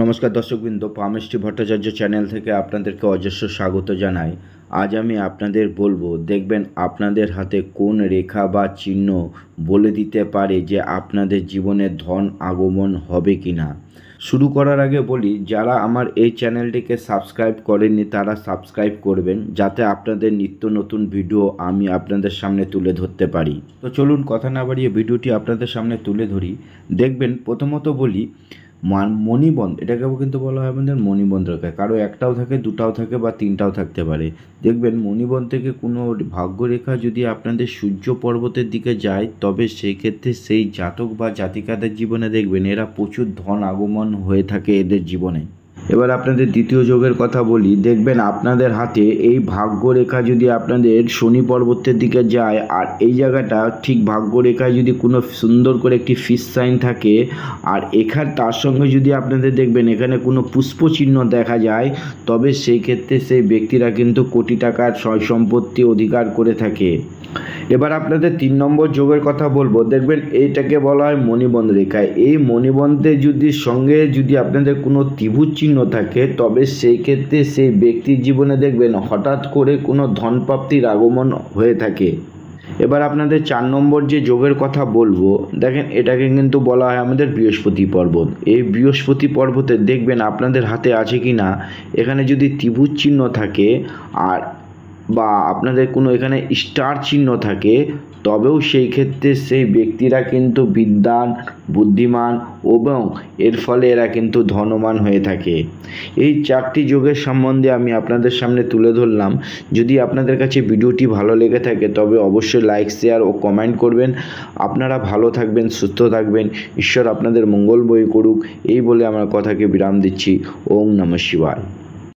নমস্কার দর্শকবৃন্দ পামেষ্টি ভট্টাচার্য চ্যানেল থেকে আপনাদেরকে অজস্র স্বাগত জানাই আজ আমি আপনাদের বলবো দেখবেন আপনাদের হাতে কোন রেখা বা চিহ্ন বলে দিতে পারে যে আপনাদের জীবনে ধন আগমন হবে কি না শুরু করার আগে বলি যারা আমার এই চ্যানেলটিকে সাবস্ক্রাইব করেননি তারা সাবস্ক্রাইব করবেন যাতে আপনাদের নিত্য নতুন ভিডিও আমি আপনাদের সামনে তুলে ধরতে পারি তো চলুন কথা না বাড়িয়ে ভিডিওটি আপনাদের সামনে তুলে ধরি দেখবেন প্রথমত বলি মণিবন্ধ এটাকেও কিন্তু বলা হয় আমাদের মণিবন্ধ রেখা কারো একটাও থাকে দুটাও থাকে বা তিনটাও থাকতে পারে দেখবেন মণিবন্ধ থেকে কোনো ভাগ্যরেখা যদি আপনাদের সূর্য পর্বতের দিকে যায় তবে সেই ক্ষেত্রে সেই জাতক বা জাতিকাদের জীবনে দেখবেন এরা প্রচুর ধন আগমন হয়ে থাকে এদের জীবনে এবার আপনাদের দ্বিতীয় যোগের কথা বলি দেখবেন আপনাদের হাতে এই ভাগ্যরেখা যদি আপনাদের শনি পর্বতের দিকে যায় আর এই জায়গাটা ঠিক ভাগ্যরেখায় যদি কোনো সুন্দর করে একটি ফিস সাইন থাকে আর এখান তার সঙ্গে যদি আপনাদের দেখবেন এখানে কোনো পুষ্পচিহ্ন দেখা যায় তবে সেই ক্ষেত্রে সেই ব্যক্তিরা কিন্তু কোটি টাকার সয় সম্পত্তি অধিকার করে থাকে এবার আপনাদের তিন নম্বর যোগের কথা বলবো দেখবেন এইটাকে বলা হয় মণিবন্ধ রেখা এই মণিবন্ধে যদি সঙ্গে যদি আপনাদের কোনো ত্রিভুজ চিহ্ন থাকে তবে সেই ক্ষেত্রে সেই ব্যক্তির জীবনে দেখবেন হঠাৎ করে কোনো ধনপ্রাপ্তির আগমন হয়ে থাকে এবার আপনাদের চার নম্বর যে যোগের কথা বলবো দেখেন এটাকে কিন্তু বলা হয় আমাদের বৃহস্পতি পর্বত এই বৃহস্পতি পর্বতে দেখবেন আপনাদের হাতে আছে কি না এখানে যদি ত্রিভুজ চিহ্ন থাকে আর বা আপনাদের কোনো এখানে স্টার চিহ্ন থাকে তবেও সেই ক্ষেত্রে সেই ব্যক্তিরা কিন্তু বিদ্যান বুদ্ধিমান এবং এর ফলে এরা কিন্তু ধনমান হয়ে থাকে এই চারটি যোগের সম্বন্ধে আমি আপনাদের সামনে তুলে ধরলাম যদি আপনাদের কাছে ভিডিওটি ভালো লেগে থাকে তবে অবশ্যই লাইক শেয়ার ও কমেন্ট করবেন আপনারা ভালো থাকবেন সুস্থ থাকবেন ঈশ্বর আপনাদের মঙ্গল বই করুক এই বলে আমার কথাকে বিরাম দিচ্ছি ওম নম শিবায়